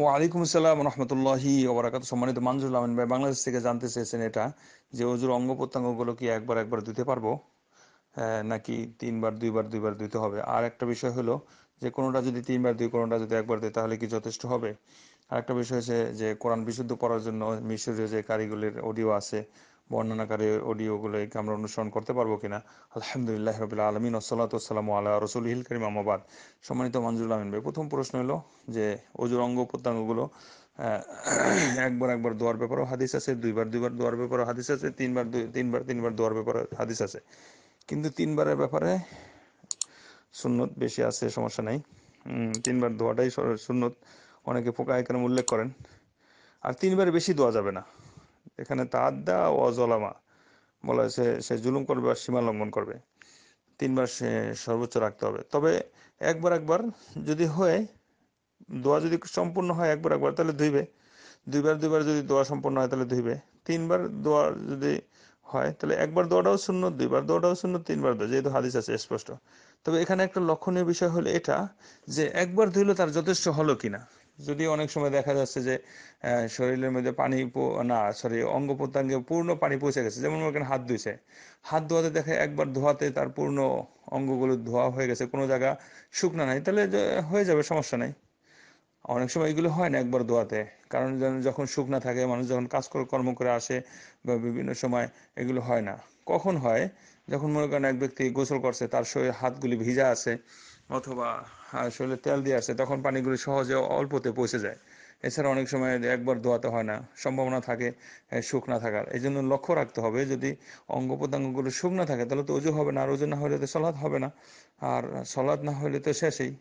ওয়ালাইকুম আসসালাম রহমতুল্লাহি ওবরাকাত সম্মানিত মানজুল আমিন ভাই বাংলাদেশ থেকে জানতে চেয়েছেন এটা যে অজুর অঙ্গ প্রত্যঙ্গগুলো কি একবার একবার দিতে পারবো নাকি তিনবার দুইবার দুইবার দিতে হবে আর একটা বিষয় হলো যে কোনোটা যদি তিনবার দুই কোনোটা যদি একবার দিই তাহলে কি যথেষ্ট হবে আর একটা বিষয় হচ্ছে যে কোরআন বিশুদ্ধ পড়ার জন্য মিশরীয় যে কারিগরির অডিও আছে বর্ণনাকারী অডিওগুলোকে আমরা অনুসরণ করতে পারবো কিনা আলহামদুলিল্লাহ রবিল আলমিন ওসলাতাম আল্লাহ রসুল হিল করিম আহমাবাদ সম্মানিত মঞ্জুর আলমিন ভাই প্রথম প্রশ্ন হলো যে অজুর অঙ্গ প্রত্যাঙ্গগুলো একবার একবার দোয়ার ব্যাপারেও হাদিস আছে দুইবার দুইবার দোয়ার ব্যাপারেও হাদিস আছে তিনবার দুই তিনবার তিনবার দোয়ার ব্যাপারে হাদিস আছে কিন্তু তিনবারের ব্যাপারে সুন্নত বেশি আছে সমস্যা নাই তিনবার ধোয়াটাই সুন্নত অনেকে ফোকা এখানে উল্লেখ করেন আর তিনবার বেশি দোয়া যাবে না এখানে তাদ্দা ও জলামা বলা হয়েছে সে জুলুম করবে আর সীমা লঙ্ঘন করবে তিনবার সে সর্বোচ্চ রাখতে হবে তবে একবার একবার যদি হয় দোয়া যদি সম্পূর্ণ হয় একবার একবার তাহলে ধুইবে দুইবার দুইবার যদি দোয়া সম্পূর্ণ হয় তাহলে ধুইবে তিনবার দোয়া যদি হয় তাহলে একবার দোয়াটাও শূন্য দুইবার দোয়াটাও শূন্য তিনবার দোয়া যেহেতু হাদিস আছে স্পষ্ট তবে এখানে একটা লক্ষণীয় বিষয় হলো এটা যে একবার ধুইলে তার যথেষ্ট হলো কিনা যদি অনেক সময় দেখা যাচ্ছে যে শরীরের মধ্যে পানি না সরি অঙ্গ প্রত্যঙ্গে পূর্ণ পানি পৌঁছে গেছে যেমন এখানে হাত ধুয়েছে হাত ধোয়াতে দেখে একবার ধোয়াতে তার পূর্ণ অঙ্গগুলো ধোয়া হয়ে গেছে কোনো জায়গা শুকনো নাই তাহলে হয়ে যাবে সমস্যা নাই অনেক সময় এগুলো হয় না একবার ধোয়াতে কারণ যখন শুকনা থাকে মানুষ যখন কাজ কর্ম করে আসে বা বিভিন্ন সময় এগুলো হয় না কখন হয় যখন মনে করেন এক ব্যক্তি গোসল করছে তার শরীর হাতগুলি ভিজা আছে অথবা শরীরে তেল দিয়ে আছে তখন পানিগুলি সহজে অল্পতে পৌঁছে যায় এছাড়া অনেক সময় একবার ধোয়াতে হয় না সম্ভাবনা থাকে না থাকার এই জন্য লক্ষ্য রাখতে হবে যদি অঙ্গ প্রত্যঙ্গগুলো না থাকে তাহলে তো অজু হবে না আর অজু না হলে তো সলাদ হবে না আর সলাদ না হলে তো শেষেই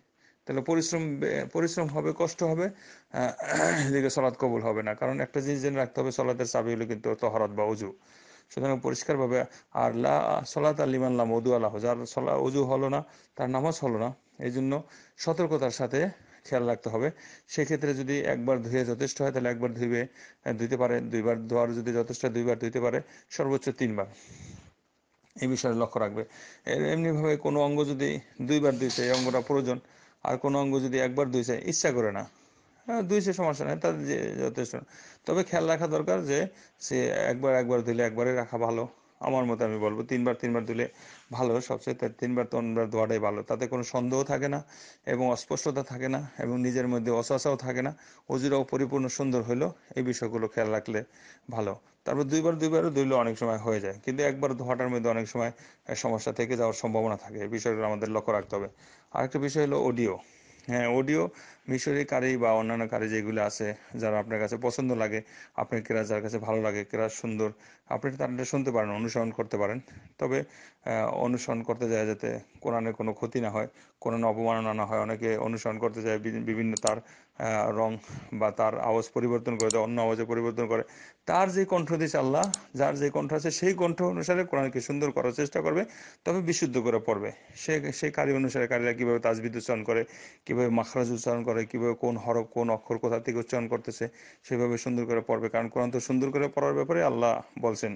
তাহলে পরিশ্রম পরিশ্রম হবে কষ্ট হবে এদিকে সলাদ কবুল হবে না কারণ একটা জিনিস জেনে রাখতে হবে সলাদের চাবি হলো কিন্তু তহরত বা অজু সুতরাং পরিষ্কারভাবে আর লা সলাত আলিমান লাম উদু আল্লাহ যার সলা উজু হলো না তার নামাজ হলো না এই জন্য সতর্কতার সাথে খেয়াল রাখতে হবে সেক্ষেত্রে যদি একবার ধুয়ে যথেষ্ট হয় তাহলে একবার ধুইবে ধুইতে পারে দুইবার ধোয়ার যদি যথেষ্ট দুইবার ধুইতে পারে সর্বোচ্চ তিনবার এই বিষয়ে লক্ষ্য রাখবে এমনিভাবে কোনো অঙ্গ যদি দুইবার ধুইছে এই অঙ্গটা প্রয়োজন আর কোনো অঙ্গ যদি একবার ধুইছে ইচ্ছা করে না হ্যাঁ, দুই সে সমস্যা নেই তাদের যে যথেষ্ট তবে খেয়াল রাখা দরকার যে সে একবার একবার ধুলে একবারে রাখা ভালো আমার মতে আমি বলবো তিনবার তিনবার ধুলে ভালো সবচেয়ে তিনবার তিনবার ধোয়াটাই ভালো তাতে কোনো সন্দেহ থাকে না এবং অস্পষ্টতা থাকে না এবং নিজের মধ্যে অসাসাও থাকে না অজুরাও পরিপূর্ণ সুন্দর হলো এই বিষয়গুলো খেয়াল রাখলে ভালো তারপর দুইবার দুইবারও ধুইলে অনেক সময় হয়ে যায় কিন্তু একবার ধোয়াটার মধ্যে অনেক সময় সমস্যা থেকে যাওয়ার সম্ভাবনা থাকে এই বিষয়গুলো আমাদের লক্ষ্য রাখতে হবে আরেকটা বিষয় হলো অডিও হ্যাঁ অডিও মিশরে কারি বা অন্যান্য কারি যেগুলো আছে যারা আপনার কাছে পছন্দ লাগে আপনার কেরা যার কাছে ভালো লাগে কেরা সুন্দর আপনি তারা শুনতে পারেন অনুসরণ করতে পারেন তবে অনুসরণ করতে যায় যাতে কোরআনের কোনো ক্ষতি না হয় কোরআন অপমাননা না হয় অনেকে অনুসরণ করতে যায় বিভিন্ন তার রং বা তার আওয়াজ পরিবর্তন করে অন্য আওয়াজে পরিবর্তন করে তার যে কণ্ঠ দিয়েছে আল্লাহ যার যে কণ্ঠ আছে সেই কণ্ঠ অনুসারে কোরআনকে সুন্দর করার চেষ্টা করবে তবে বিশুদ্ধ করে পড়বে সে সেই কারি অনুসারে কারিরা কীভাবে তাজবিদ উচ্চারণ করে কীভাবে মাখরাজ উচ্চারণ করে কীভাবে কোন হরফ কোন অক্ষর কোথা থেকে উচ্চারণ করতেছে সেভাবে সুন্দর করে পড়বে কারণ কোরআন তো সুন্দর করে পড়ার ব্যাপারে আল্লাহ বলছেন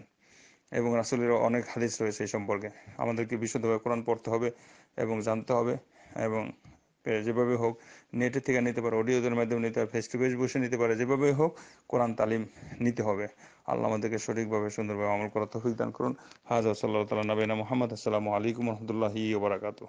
এবং রাসুলের অনেক হাদিস রয়েছে এই সম্পর্কে আমাদেরকে বিশুদ্ধভাবে কোরআন পড়তে হবে এবং জানতে হবে এবং যেভাবে হোক নেটের থেকে নিতে পারে অডিওদের মাধ্যমে নিতে পারে ফেস টু ফেস বসে নিতে পারে যেভাবে হোক কোরআন তালিম নিতে হবে আল্লাহ আমাদেরকে সঠিকভাবে সুন্দরভাবে আমল করা তফিক দান করুন হাজ সাল্লাহ তালা নবীনা মোহাম্মদ আসসালামু আলাইকুম রহমতুল্লাহি ওবরাকাতু